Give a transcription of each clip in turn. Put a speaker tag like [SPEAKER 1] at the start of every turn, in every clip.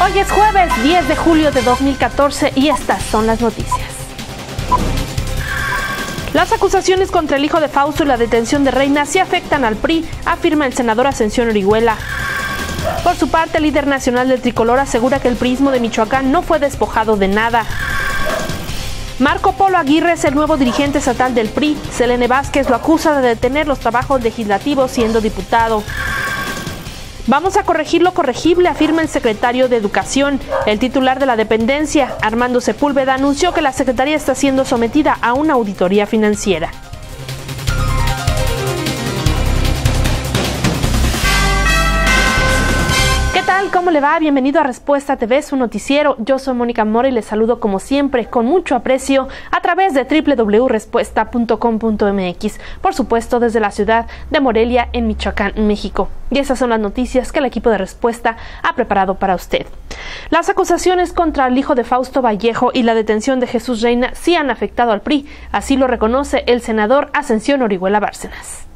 [SPEAKER 1] Hoy es jueves 10 de julio de 2014 y estas son las noticias. Las acusaciones contra el hijo de Fausto y la detención de Reina sí afectan al PRI, afirma el senador Ascensión Orihuela. Por su parte, el líder nacional del tricolor asegura que el priismo de Michoacán no fue despojado de nada. Marco Polo Aguirre es el nuevo dirigente estatal del PRI. Selene Vázquez lo acusa de detener los trabajos legislativos siendo diputado. Vamos a corregir lo corregible, afirma el secretario de Educación. El titular de la dependencia, Armando Sepúlveda, anunció que la Secretaría está siendo sometida a una auditoría financiera. va? Bienvenido a Respuesta TV, su noticiero. Yo soy Mónica Mora y les saludo como siempre con mucho aprecio a través de www.respuesta.com.mx, por supuesto desde la ciudad de Morelia, en Michoacán, México. Y esas son las noticias que el equipo de Respuesta ha preparado para usted. Las acusaciones contra el hijo de Fausto Vallejo y la detención de Jesús Reina sí han afectado al PRI, así lo reconoce el senador Ascensión Orihuela Bárcenas.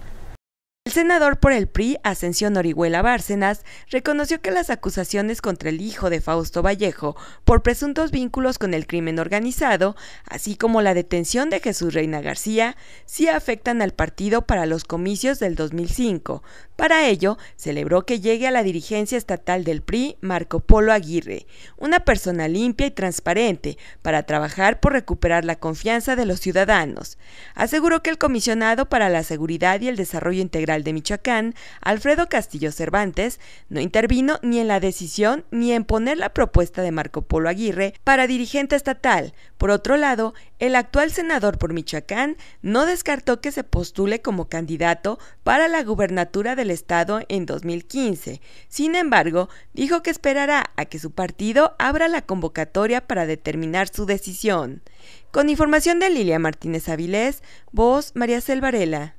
[SPEAKER 2] El senador por el PRI, Ascensión Orihuela Bárcenas, reconoció que las acusaciones contra el hijo de Fausto Vallejo por presuntos vínculos con el crimen organizado, así como la detención de Jesús Reina García, sí afectan al partido para los comicios del 2005, para ello, celebró que llegue a la dirigencia estatal del PRI Marco Polo Aguirre, una persona limpia y transparente, para trabajar por recuperar la confianza de los ciudadanos. Aseguró que el comisionado para la Seguridad y el Desarrollo Integral de Michoacán, Alfredo Castillo Cervantes, no intervino ni en la decisión ni en poner la propuesta de Marco Polo Aguirre para dirigente estatal. Por otro lado, el actual senador por Michoacán no descartó que se postule como candidato para la gubernatura del Estado en 2015. Sin embargo, dijo que esperará a que su partido abra la convocatoria para determinar su decisión. Con información de Lilia Martínez Avilés, voz María Selvarela.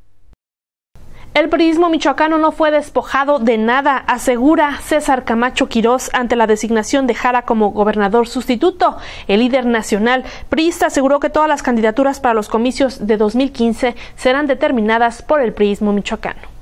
[SPEAKER 2] El priismo michoacano no fue despojado de nada, asegura César Camacho Quirós ante la
[SPEAKER 1] designación de Jara como gobernador sustituto. El líder nacional priista aseguró que todas las candidaturas para los comicios de 2015 serán determinadas por el priismo michoacano.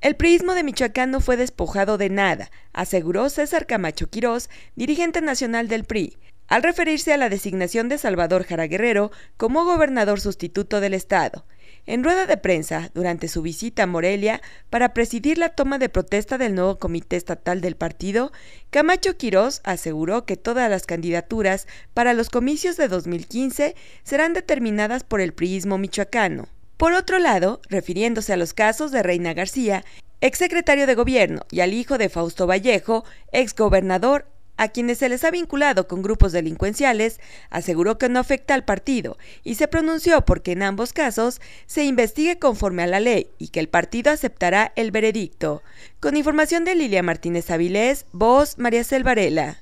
[SPEAKER 2] El priismo de Michoacán no fue despojado de nada, aseguró César Camacho Quirós, dirigente nacional del PRI, al referirse a la designación de Salvador Jara Guerrero como gobernador sustituto del Estado. En rueda de prensa, durante su visita a Morelia para presidir la toma de protesta del nuevo comité estatal del partido, Camacho Quirós aseguró que todas las candidaturas para los comicios de 2015 serán determinadas por el priismo michoacano. Por otro lado, refiriéndose a los casos de Reina García, exsecretario de gobierno, y al hijo de Fausto Vallejo, exgobernador, a quienes se les ha vinculado con grupos delincuenciales, aseguró que no afecta al partido y se pronunció porque en ambos casos se investigue conforme a la ley y que el partido aceptará el veredicto. Con información de Lilia Martínez Avilés, voz María Selvarela.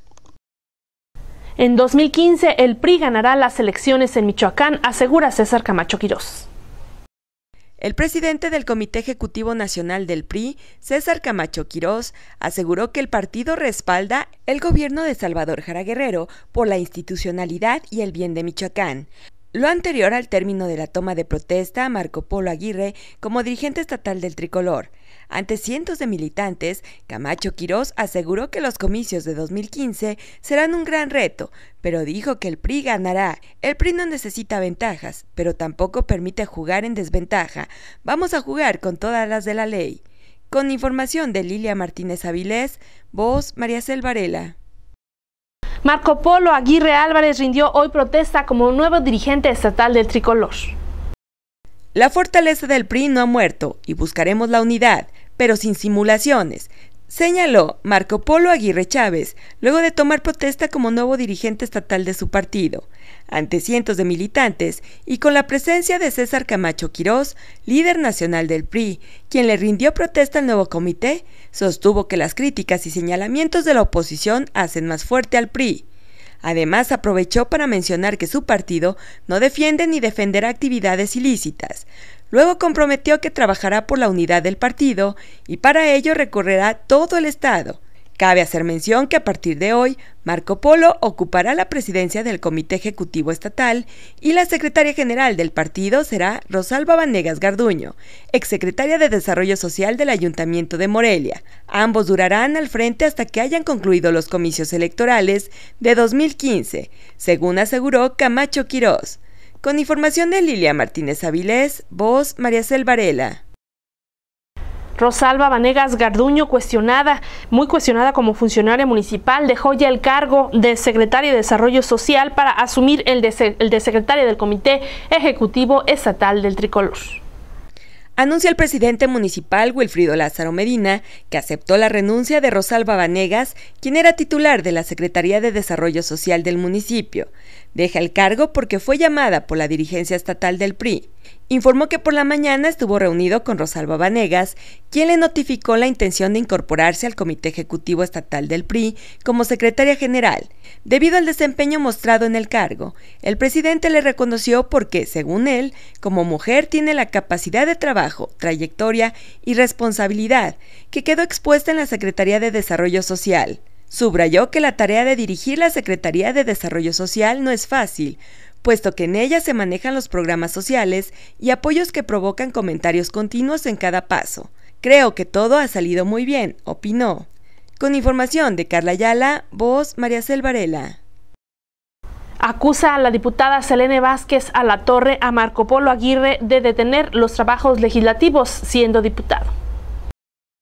[SPEAKER 2] En 2015 el PRI ganará las elecciones en Michoacán, asegura César Camacho Quirós. El presidente del Comité Ejecutivo Nacional del PRI, César Camacho Quirós, aseguró que el partido respalda el gobierno de Salvador Jara Guerrero por la institucionalidad y el bien de Michoacán, lo anterior al término de la toma de protesta Marco Polo Aguirre como dirigente estatal del tricolor. Ante cientos de militantes, Camacho Quirós aseguró que los comicios de 2015 serán un gran reto, pero dijo que el PRI ganará. El PRI no necesita ventajas, pero tampoco permite jugar en desventaja. Vamos a jugar con todas las de la ley. Con información de Lilia Martínez Avilés, voz María Selvarela. Marco Polo Aguirre Álvarez rindió hoy protesta como nuevo dirigente estatal del tricolor. La fortaleza del PRI no ha muerto y buscaremos la unidad, pero sin simulaciones, Señaló Marco Polo Aguirre Chávez, luego de tomar protesta como nuevo dirigente estatal de su partido, ante cientos de militantes y con la presencia de César Camacho Quirós, líder nacional del PRI, quien le rindió protesta al nuevo comité, sostuvo que las críticas y señalamientos de la oposición hacen más fuerte al PRI. Además, aprovechó para mencionar que su partido no defiende ni defenderá actividades ilícitas, Luego comprometió que trabajará por la unidad del partido y para ello recorrerá todo el estado. Cabe hacer mención que a partir de hoy, Marco Polo ocupará la presidencia del Comité Ejecutivo Estatal y la secretaria general del partido será Rosalba Vanegas Garduño, exsecretaria de Desarrollo Social del Ayuntamiento de Morelia. Ambos durarán al frente hasta que hayan concluido los comicios electorales de 2015, según aseguró Camacho Quirós. Con información de Lilia Martínez Avilés, voz María Cel Varela. Rosalba Vanegas Garduño, cuestionada, muy cuestionada como funcionaria
[SPEAKER 1] municipal, dejó ya el cargo de secretaria de Desarrollo Social para asumir el de, el de
[SPEAKER 2] secretaria del Comité Ejecutivo Estatal del Tricolor. Anuncia el presidente municipal Wilfrido Lázaro Medina que aceptó la renuncia de Rosalba Vanegas, quien era titular de la Secretaría de Desarrollo Social del municipio. Deja el cargo porque fue llamada por la dirigencia estatal del PRI. Informó que por la mañana estuvo reunido con Rosalba Banegas, quien le notificó la intención de incorporarse al Comité Ejecutivo Estatal del PRI como secretaria general. Debido al desempeño mostrado en el cargo, el presidente le reconoció porque, según él, como mujer tiene la capacidad de trabajo, trayectoria y responsabilidad que quedó expuesta en la Secretaría de Desarrollo Social. Subrayó que la tarea de dirigir la Secretaría de Desarrollo Social no es fácil, puesto que en ella se manejan los programas sociales y apoyos que provocan comentarios continuos en cada paso. Creo que todo ha salido muy bien, opinó. Con información de Carla Ayala, voz María Selvarela. Acusa a la diputada Selene
[SPEAKER 1] Vázquez a la Torre a Marco Polo Aguirre de detener los trabajos legislativos siendo
[SPEAKER 2] diputado.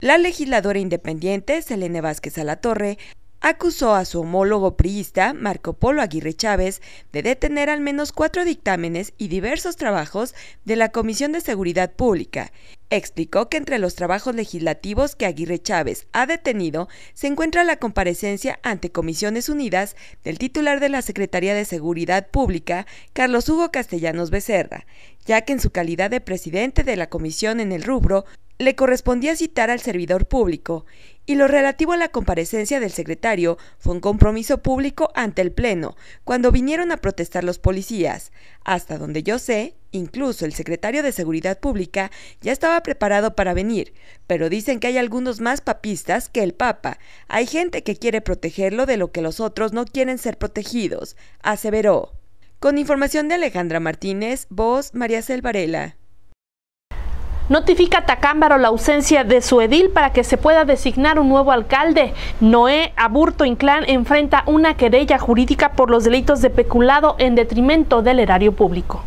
[SPEAKER 2] La legisladora independiente Selene Vázquez Alatorre acusó a su homólogo priista, Marco Polo Aguirre Chávez, de detener al menos cuatro dictámenes y diversos trabajos de la Comisión de Seguridad Pública. Explicó que entre los trabajos legislativos que Aguirre Chávez ha detenido se encuentra la comparecencia ante Comisiones Unidas del titular de la Secretaría de Seguridad Pública, Carlos Hugo Castellanos Becerra, ya que en su calidad de presidente de la comisión en el rubro le correspondía citar al servidor público, y lo relativo a la comparecencia del secretario fue un compromiso público ante el Pleno, cuando vinieron a protestar los policías. Hasta donde yo sé, incluso el secretario de Seguridad Pública ya estaba preparado para venir, pero dicen que hay algunos más papistas que el Papa. Hay gente que quiere protegerlo de lo que los otros no quieren ser protegidos, aseveró. Con información de Alejandra Martínez, voz María Selvarela. Notifica a
[SPEAKER 1] Tacámbaro la ausencia de su edil para que se pueda designar un nuevo alcalde. Noé Aburto Inclán enfrenta una querella jurídica por los delitos de peculado en detrimento del erario público.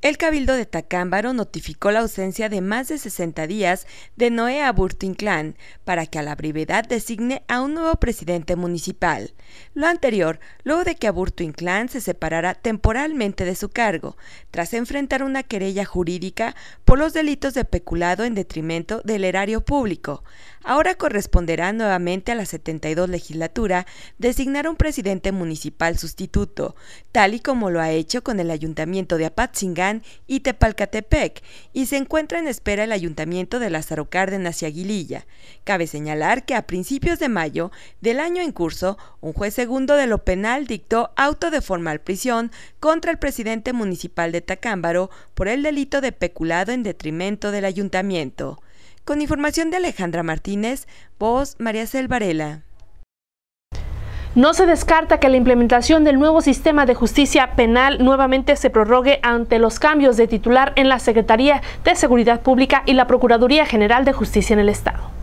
[SPEAKER 2] El Cabildo de Tacámbaro notificó la ausencia de más de 60 días de Noé Aburto Inclán para que a la brevedad designe a un nuevo presidente municipal. Lo anterior, luego de que Aburto Inclán se separara temporalmente de su cargo, tras enfrentar una querella jurídica por los delitos de peculado en detrimento del erario público. Ahora corresponderá nuevamente a la 72 legislatura designar un presidente municipal sustituto, tal y como lo ha hecho con el ayuntamiento de Apatzingán y Tepalcatepec, y se encuentra en espera el ayuntamiento de Lázaro Cárdenas y Aguililla. Cabe señalar que a principios de mayo del año en curso, un juez segundo de lo penal dictó auto de formal prisión contra el presidente municipal de Tacámbaro por el delito de peculado en detrimento del ayuntamiento. Con información de Alejandra Martínez, voz María Selvarela. No se descarta que la implementación del nuevo sistema de justicia
[SPEAKER 1] penal nuevamente se prorrogue ante los cambios de titular en la Secretaría de Seguridad Pública
[SPEAKER 2] y la Procuraduría General de Justicia en el Estado.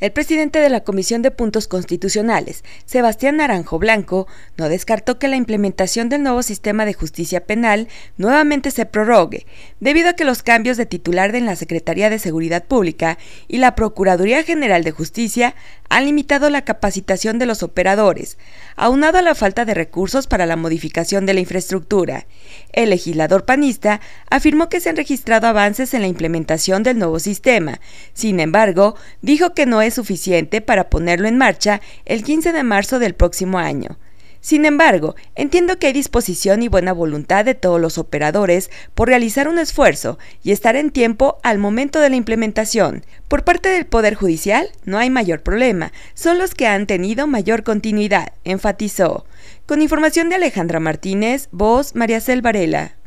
[SPEAKER 2] El presidente de la Comisión de Puntos Constitucionales, Sebastián Naranjo Blanco, no descartó que la implementación del nuevo sistema de justicia penal nuevamente se prorrogue, debido a que los cambios de titular en la Secretaría de Seguridad Pública y la Procuraduría General de Justicia han limitado la capacitación de los operadores, aunado a la falta de recursos para la modificación de la infraestructura. El legislador panista afirmó que se han registrado avances en la implementación del nuevo sistema. Sin embargo, dijo que no es suficiente para ponerlo en marcha el 15 de marzo del próximo año. Sin embargo, entiendo que hay disposición y buena voluntad de todos los operadores por realizar un esfuerzo y estar en tiempo al momento de la implementación. Por parte del Poder Judicial no hay mayor problema, son los que han tenido mayor continuidad, enfatizó. Con información de Alejandra Martínez, voz María Cel Varela.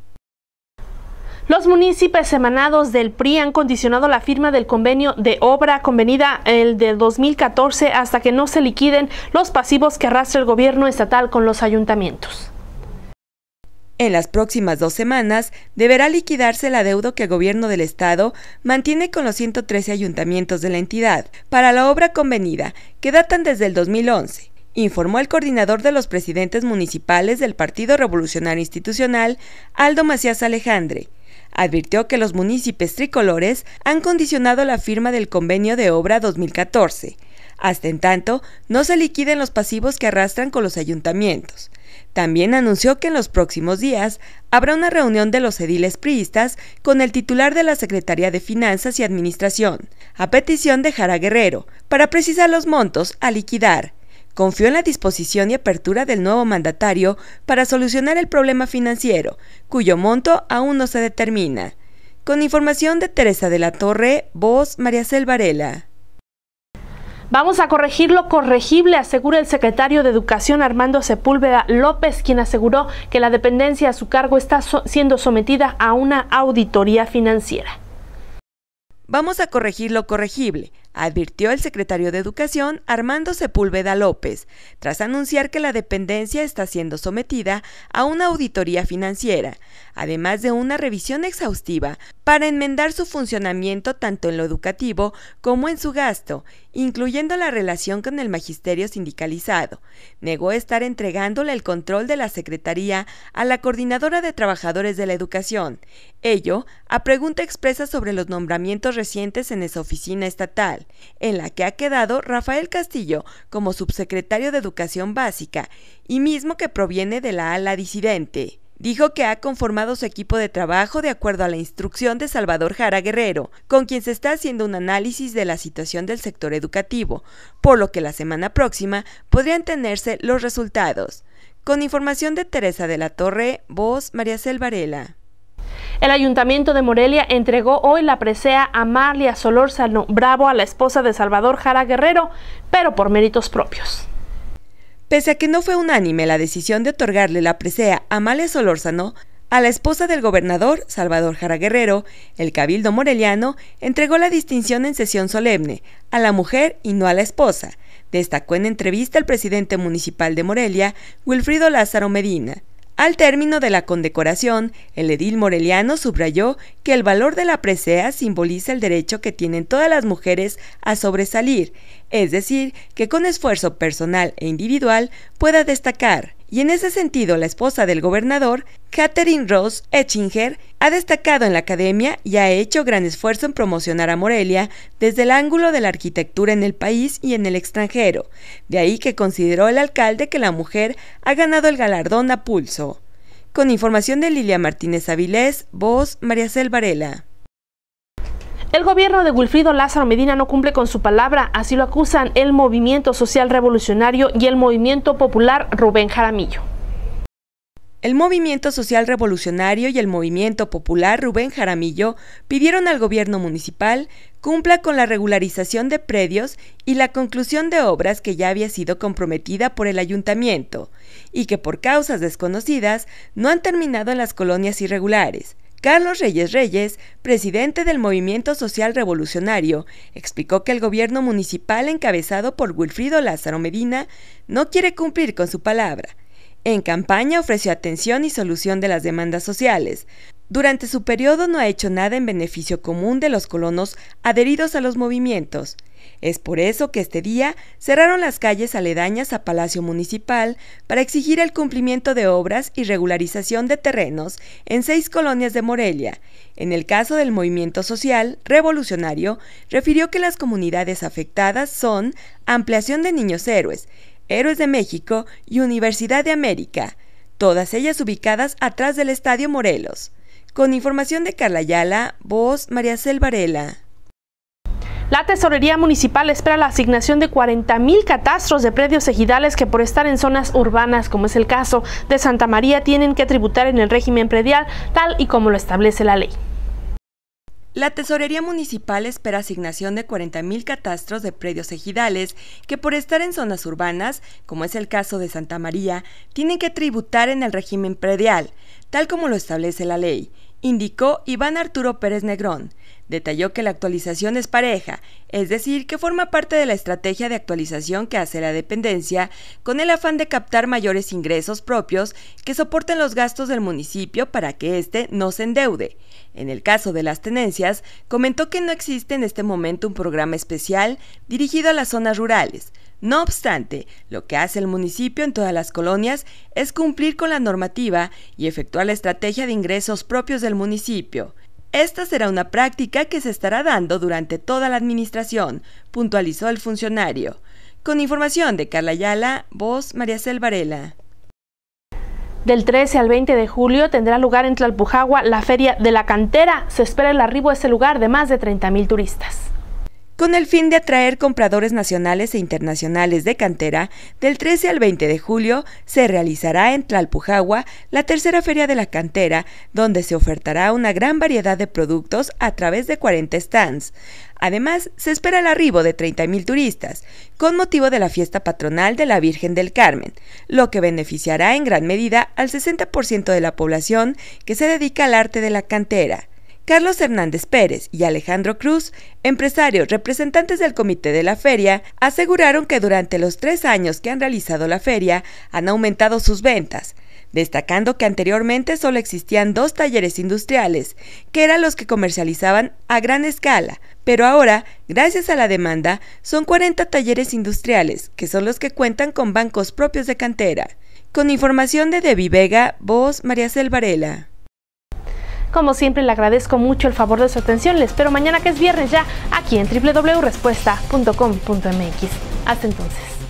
[SPEAKER 2] Los municipios emanados del PRI
[SPEAKER 1] han condicionado la firma del convenio de obra convenida el de 2014 hasta que no se liquiden los pasivos que arrastra el gobierno estatal con los ayuntamientos.
[SPEAKER 2] En las próximas dos semanas deberá liquidarse el adeudo que el gobierno del estado mantiene con los 113 ayuntamientos de la entidad para la obra convenida, que datan desde el 2011 informó el coordinador de los presidentes municipales del Partido Revolucionario Institucional, Aldo Macías Alejandre, advirtió que los municipios tricolores han condicionado la firma del convenio de obra 2014. Hasta en tanto, no se liquiden los pasivos que arrastran con los ayuntamientos. También anunció que en los próximos días habrá una reunión de los ediles priistas con el titular de la Secretaría de Finanzas y Administración, a petición de Jara Guerrero, para precisar los montos a liquidar confió en la disposición y apertura del nuevo mandatario para solucionar el problema financiero, cuyo monto aún no se determina. Con información de Teresa de la Torre, voz María Selvarela. Varela. Vamos a corregir lo
[SPEAKER 1] corregible, asegura el secretario de Educación Armando Sepúlveda López, quien aseguró que la dependencia a su cargo está siendo sometida a una auditoría financiera.
[SPEAKER 2] Vamos a corregir lo corregible, advirtió el secretario de Educación Armando Sepúlveda López, tras anunciar que la dependencia está siendo sometida a una auditoría financiera, además de una revisión exhaustiva para enmendar su funcionamiento tanto en lo educativo como en su gasto, incluyendo la relación con el magisterio sindicalizado. Negó estar entregándole el control de la Secretaría a la Coordinadora de Trabajadores de la Educación, ello a pregunta expresa sobre los nombramientos recientes en esa oficina estatal en la que ha quedado Rafael Castillo como subsecretario de Educación Básica y mismo que proviene de la ala disidente. Dijo que ha conformado su equipo de trabajo de acuerdo a la instrucción de Salvador Jara Guerrero, con quien se está haciendo un análisis de la situación del sector educativo, por lo que la semana próxima podrían tenerse los resultados. Con información de Teresa de la Torre, voz María Selvarela. El Ayuntamiento de Morelia entregó hoy la
[SPEAKER 1] presea a Solórzano Bravo a la esposa de Salvador Jara Guerrero, pero por méritos
[SPEAKER 2] propios. Pese a que no fue unánime la decisión de otorgarle la presea a Amalia Solórzano, a la esposa del gobernador, Salvador Jara Guerrero, el cabildo moreliano entregó la distinción en sesión solemne, a la mujer y no a la esposa, destacó en entrevista el presidente municipal de Morelia, Wilfrido Lázaro Medina. Al término de la condecoración, el edil moreliano subrayó que el valor de la presea simboliza el derecho que tienen todas las mujeres a sobresalir, es decir, que con esfuerzo personal e individual pueda destacar. Y en ese sentido, la esposa del gobernador, Catherine Ross Etchinger, ha destacado en la academia y ha hecho gran esfuerzo en promocionar a Morelia desde el ángulo de la arquitectura en el país y en el extranjero. De ahí que consideró el alcalde que la mujer ha ganado el galardón a pulso. Con información de Lilia Martínez Avilés, voz María Cel Varela. El gobierno de Wilfrido Lázaro Medina no cumple con su palabra, así lo acusan el Movimiento Social Revolucionario y el Movimiento Popular Rubén Jaramillo. El Movimiento Social Revolucionario y el Movimiento Popular Rubén Jaramillo pidieron al gobierno municipal cumpla con la regularización de predios y la conclusión de obras que ya había sido comprometida por el ayuntamiento y que por causas desconocidas no han terminado en las colonias irregulares, Carlos Reyes Reyes, presidente del Movimiento Social Revolucionario, explicó que el gobierno municipal encabezado por Wilfrido Lázaro Medina no quiere cumplir con su palabra. En campaña ofreció atención y solución de las demandas sociales. Durante su periodo no ha hecho nada en beneficio común de los colonos adheridos a los movimientos. Es por eso que este día cerraron las calles aledañas a Palacio Municipal para exigir el cumplimiento de obras y regularización de terrenos en seis colonias de Morelia. En el caso del movimiento social revolucionario, refirió que las comunidades afectadas son Ampliación de Niños Héroes, Héroes de México y Universidad de América, todas ellas ubicadas atrás del Estadio Morelos. Con información de Carla Ayala, voz María Selvarela. La Tesorería Municipal espera la asignación de 40 mil
[SPEAKER 1] catastros de predios ejidales que por estar en zonas urbanas, como es el caso de Santa María, tienen que tributar en el régimen predial, tal y como lo establece la ley.
[SPEAKER 2] La Tesorería Municipal espera asignación de 40.000 catastros de predios ejidales que por estar en zonas urbanas, como es el caso de Santa María, tienen que tributar en el régimen predial, tal como lo establece la ley indicó Iván Arturo Pérez Negrón. Detalló que la actualización es pareja, es decir, que forma parte de la estrategia de actualización que hace la dependencia con el afán de captar mayores ingresos propios que soporten los gastos del municipio para que éste no se endeude. En el caso de las tenencias, comentó que no existe en este momento un programa especial dirigido a las zonas rurales, no obstante, lo que hace el municipio en todas las colonias es cumplir con la normativa y efectuar la estrategia de ingresos propios del municipio. Esta será una práctica que se estará dando durante toda la administración, puntualizó el funcionario. Con información de Carla Ayala, voz María Cel Varela. Del 13 al 20
[SPEAKER 1] de julio tendrá lugar en Tlalpujagua la Feria de la Cantera. Se espera el arribo a ese lugar de más
[SPEAKER 2] de 30.000 turistas con el fin de atraer compradores nacionales e internacionales de cantera, del 13 al 20 de julio se realizará en Tlalpujagua la tercera feria de la cantera, donde se ofertará una gran variedad de productos a través de 40 stands. Además, se espera el arribo de 30.000 turistas, con motivo de la fiesta patronal de la Virgen del Carmen, lo que beneficiará en gran medida al 60% de la población que se dedica al arte de la cantera. Carlos Hernández Pérez y Alejandro Cruz, empresarios representantes del comité de la feria, aseguraron que durante los tres años que han realizado la feria han aumentado sus ventas, destacando que anteriormente solo existían dos talleres industriales, que eran los que comercializaban a gran escala, pero ahora, gracias a la demanda, son 40 talleres industriales, que son los que cuentan con bancos propios de cantera. Con información de Debbie Vega, voz María Selvarela. Como siempre le agradezco mucho el favor de su atención, le espero mañana
[SPEAKER 1] que es viernes ya aquí en www.respuesta.com.mx. Hasta entonces.